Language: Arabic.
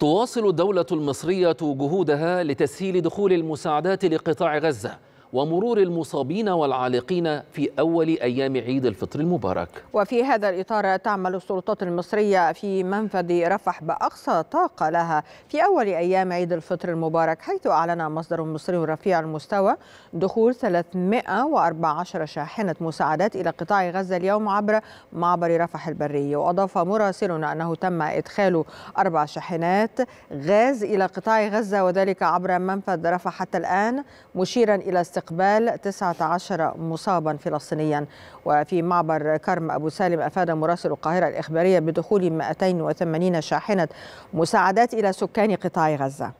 تواصل الدولة المصرية جهودها لتسهيل دخول المساعدات لقطاع غزة ومرور المصابين والعالقين في أول أيام عيد الفطر المبارك وفي هذا الإطار تعمل السلطات المصرية في منفذ رفح بأقصى طاقة لها في أول أيام عيد الفطر المبارك حيث أعلن مصدر مصري رفيع المستوى دخول 314 شاحنة مساعدات إلى قطاع غزة اليوم عبر معبر رفح البري وأضاف مراسلنا أنه تم إدخال أربع شاحنات غاز إلى قطاع غزة وذلك عبر منفذ رفح حتى الآن مشيرا إلى استقبال 19 مصابا فلسطينيا وفي معبر كرم أبو سالم أفاد مراسل القاهرة الإخبارية بدخول 280 شاحنة مساعدات إلى سكان قطاع غزة